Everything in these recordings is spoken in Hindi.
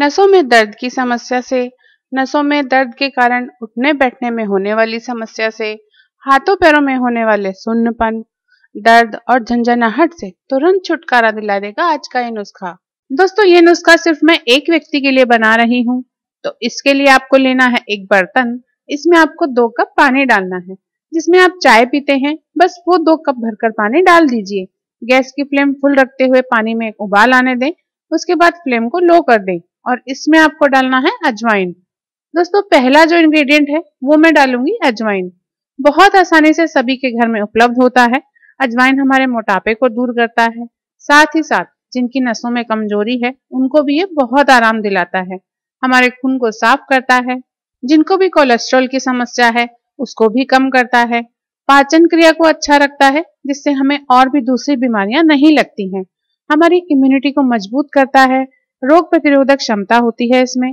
नसों में दर्द की समस्या से नसों में दर्द के कारण उठने बैठने में होने वाली समस्या से हाथों पैरों में होने वाले सुन्नपन दर्द और झंझनाहट से तुरंत छुटकारा दिला देगा आज का ये नुस्खा दोस्तों ये नुस्खा सिर्फ मैं एक व्यक्ति के लिए बना रही हूँ तो इसके लिए आपको लेना है एक बर्तन इसमें आपको दो कप पानी डालना है जिसमें आप चाय पीते हैं बस वो दो कप भरकर पानी डाल दीजिए गैस की फ्लेम फुल रखते हुए पानी में एक उबाल आने दें उसके बाद फ्लेम को लो कर दें और इसमें आपको डालना है अजवाइन दोस्तों पहला जो इंग्रेडिएंट है वो मैं डालूंगी अजवाइन बहुत आसानी से सभी के घर में उपलब्ध होता है अजवाइन हमारे मोटापे को दूर करता है साथ ही साथ जिनकी नसों में कमजोरी है उनको भी ये बहुत आराम दिलाता है हमारे खून को साफ करता है जिनको भी कोलेस्ट्रॉल की समस्या है उसको भी कम करता है पाचन क्रिया को अच्छा रखता है जिससे हमें और भी दूसरी बीमारियां नहीं लगती हैं हमारी इम्यूनिटी को मजबूत करता है रोग प्रतिरोधक क्षमता होती है इसमें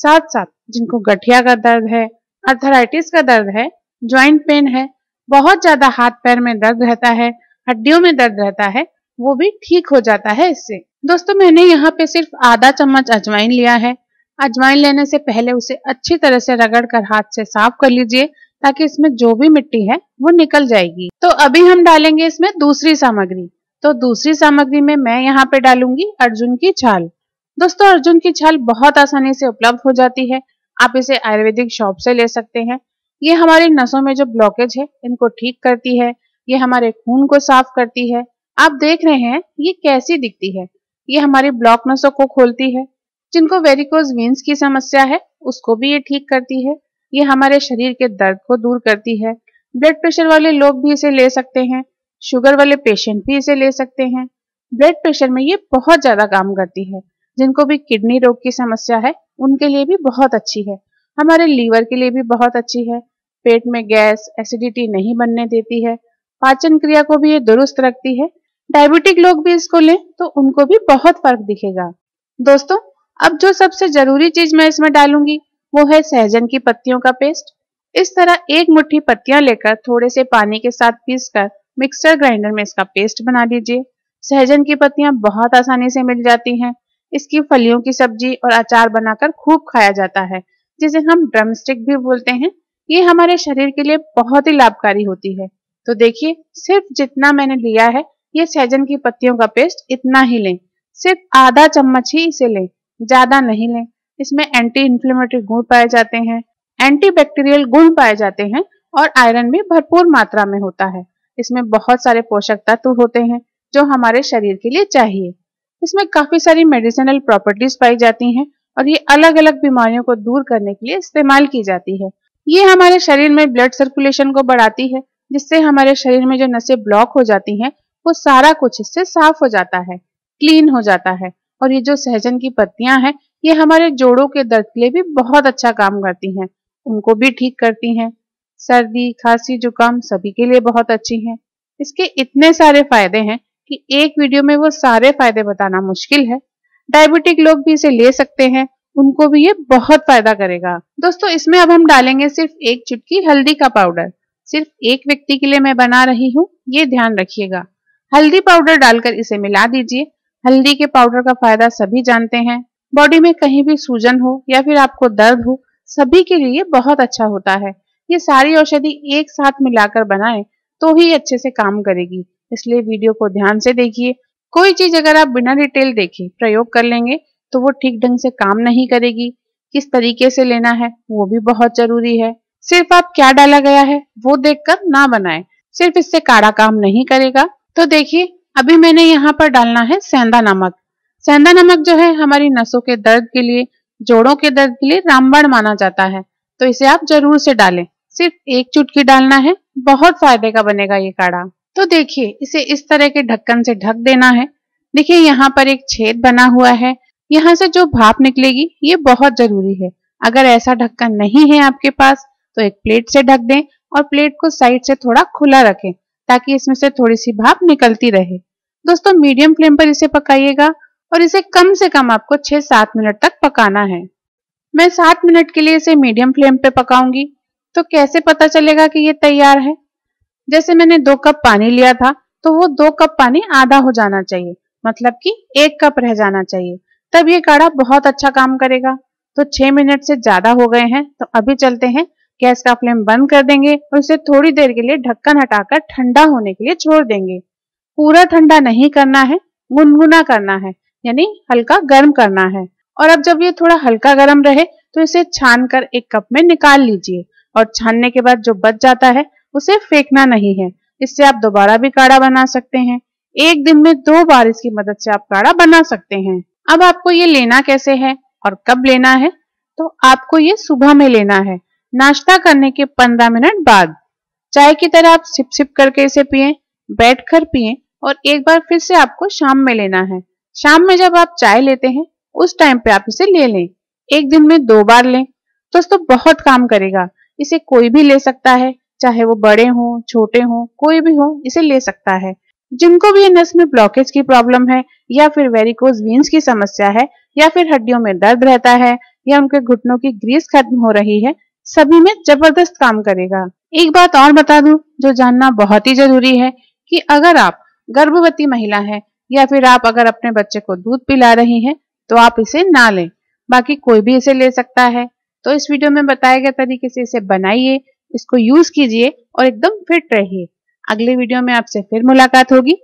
साथ साथ जिनको गठिया का दर्द है अर्थराइटिस का दर्द है ज्वाइंट पेन है बहुत ज्यादा हाथ पैर में दर्द रहता है हड्डियों में दर्द रहता है वो भी ठीक हो जाता है इससे दोस्तों मैंने यहाँ पे सिर्फ आधा चम्मच अजवाइन लिया है अजवाइन लेने से पहले उसे अच्छी तरह से रगड़ कर हाथ से साफ कर लीजिए ताकि इसमें जो भी मिट्टी है वो निकल जाएगी तो अभी हम डालेंगे इसमें दूसरी सामग्री तो दूसरी सामग्री में मैं यहाँ पे डालूंगी अर्जुन की छाल दोस्तों अर्जुन की छाल बहुत आसानी से उपलब्ध हो जाती है आप इसे आयुर्वेदिक शॉप से ले सकते हैं ये हमारे नसों में जो ब्लॉकेज है इनको ठीक करती है ये हमारे खून को साफ करती है आप देख रहे हैं ये कैसी दिखती है ये हमारी ब्लॉक नसों को खोलती है जिनको वेरिकोज वीन्स की समस्या है उसको भी ये ठीक करती है ये हमारे शरीर के दर्द को दूर करती है ब्लड प्रेशर वाले लोग भी इसे ले सकते हैं शुगर वाले पेशेंट भी इसे ले सकते हैं ब्लड प्रेशर में ये बहुत ज्यादा काम करती है जिनको भी किडनी रोग की समस्या है उनके लिए भी बहुत अच्छी है हमारे लीवर के लिए भी बहुत अच्छी है पेट में गैस एसिडिटी नहीं बनने देती है पाचन क्रिया को भी ये दुरुस्त रखती है डायबिटिक लोग भी इसको लें तो उनको भी बहुत फर्क दिखेगा दोस्तों अब जो सबसे जरूरी चीज मैं इसमें डालूंगी वो है सहजन की पत्तियों का पेस्ट इस तरह एक मुट्ठी पत्तियां लेकर थोड़े से पानी के साथ पीस कर मिक्सर ग्राइंडर में इसका पेस्ट बना लीजिए सहजन की पत्तियां बहुत आसानी से मिल जाती हैं इसकी फलियों की सब्जी और अचार बनाकर खूब खाया जाता है जिसे हम ड्रमस्टिक भी बोलते हैं ये हमारे शरीर के लिए बहुत ही लाभकारी होती है तो देखिए सिर्फ जितना मैंने लिया है ये सहजन की पत्तियों का पेस्ट इतना ही लें सिर्फ आधा चम्मच ही इसे लें ज्यादा नहीं लें इसमें एंटी इंफ्लेमेटरी गुण पाए जाते हैं बैक्टीरियल गुण पाए जाते हैं और आयरन भी भरपूर मात्रा में होता है इसमें बहुत सारे पोषक तत्व होते हैं जो हमारे शरीर के लिए चाहिए इसमें काफी सारी मेडिसिनल प्रॉपर्टीज पाई जाती हैं और ये अलग अलग बीमारियों को दूर करने के लिए इस्तेमाल की जाती है ये हमारे शरीर में ब्लड सर्कुलेशन को बढ़ाती है जिससे हमारे शरीर में जो नसें ब्लॉक हो जाती हैं वो सारा कुछ इससे साफ हो जाता है क्लीन हो जाता है और ये जो सहजन की पत्तियां हैं ये हमारे जोड़ों के दर्द के लिए भी बहुत अच्छा काम करती हैं उनको भी ठीक करती हैं सर्दी खांसी जुकाम सभी के लिए बहुत अच्छी हैं इसके इतने सारे फायदे हैं कि एक वीडियो में वो सारे फायदे बताना मुश्किल है डायबिटिक लोग भी इसे ले सकते हैं उनको भी ये बहुत फायदा करेगा दोस्तों इसमें अब हम डालेंगे सिर्फ एक चुटकी हल्दी का पाउडर सिर्फ एक व्यक्ति के लिए मैं बना रही हूँ ये ध्यान रखिएगा हल्दी पाउडर डालकर इसे मिला दीजिए हल्दी के पाउडर का फायदा सभी जानते हैं बॉडी में कहीं भी सूजन हो या फिर आपको दर्द हो सभी के लिए बहुत अच्छा होता है ये सारी औषधि एक साथ मिलाकर बनाएं तो ही अच्छे से काम करेगी इसलिए वीडियो को ध्यान से देखिए कोई चीज अगर आप बिना डिटेल देखे प्रयोग कर लेंगे तो वो ठीक ढंग से काम नहीं करेगी किस तरीके से लेना है वो भी बहुत जरूरी है सिर्फ आप क्या डाला गया है वो देखकर ना बनाए सिर्फ इससे काड़ा काम नहीं करेगा तो देखिए अभी मैंने यहाँ पर डालना है सेंधा नमक सेंधा नमक जो है हमारी नसों के दर्द के लिए जोड़ों के दर्द के लिए रामबाण माना जाता है तो इसे आप जरूर से डालें सिर्फ एक चुटकी डालना है बहुत फायदे का बनेगा ये काढ़ा तो देखिए इसे इस तरह के ढक्कन से ढक देना है देखिए यहाँ पर एक छेद बना हुआ है यहाँ से जो भाप निकलेगी ये बहुत जरूरी है अगर ऐसा ढक्कन नहीं है आपके पास तो एक प्लेट से ढक दें और प्लेट को साइड से थोड़ा खुला रखें ताकि इसमें से थोड़ी सी भाप निकलती रहे दोस्तों मीडियम फ्लेम पर इसे पकाइएगा और इसे कम से कम आपको छह सात मिनट तक पकाना है मैं सात मिनट के लिए इसे मीडियम फ्लेम पे पकाऊंगी तो कैसे पता चलेगा कि ये तैयार है जैसे मैंने दो कप पानी लिया था तो वो दो कप पानी आधा हो जाना चाहिए मतलब कि एक कप रह जाना चाहिए तब ये काढ़ा बहुत अच्छा काम करेगा तो छह मिनट से ज्यादा हो गए हैं तो अभी चलते हैं गैस का फ्लेम बंद कर देंगे और इसे थोड़ी देर के लिए ढक्कन हटाकर ठंडा होने के लिए छोड़ देंगे पूरा ठंडा नहीं करना है गुनगुना करना है यानी हल्का गर्म करना है और अब जब ये थोड़ा हल्का गर्म रहे तो इसे छान कर एक कप में निकाल लीजिए और छानने के बाद जो बच जाता है उसे फेंकना नहीं है इससे आप दोबारा भी काढ़ा बना सकते हैं एक दिन में दो बार इसकी मदद से आप काढ़ा बना सकते हैं अब आपको ये लेना कैसे है और कब लेना है तो आपको ये सुबह में लेना है नाश्ता करने के पंद्रह मिनट बाद चाय की तरह आप सिप सिप करके इसे पिए बैठकर पिए और एक बार फिर से आपको शाम में लेना है शाम में जब आप चाय लेते हैं उस टाइम पे आप इसे ले लें एक दिन में दो बार लें दोस्तों तो बहुत काम करेगा इसे कोई भी ले सकता है चाहे वो बड़े हों छोटे हों कोई भी हो इसे ले सकता है जिनको भी नस में ब्लॉकेज की प्रॉब्लम है या फिर वेरिकोज वीन्स की समस्या है या फिर हड्डियों में दर्द रहता है या उनके घुटनों की ग्रीस खत्म हो रही है सभी में जबरदस्त काम करेगा एक बात और बता दूं जो जानना बहुत ही जरूरी है कि अगर आप गर्भवती महिला हैं या फिर आप अगर अपने बच्चे को दूध पिला रही हैं तो आप इसे ना लें बाकी कोई भी इसे ले सकता है तो इस वीडियो में बताए गए तरीके से इसे बनाइए इसको यूज कीजिए और एकदम फिट रहिए अगले वीडियो में आपसे फिर मुलाकात होगी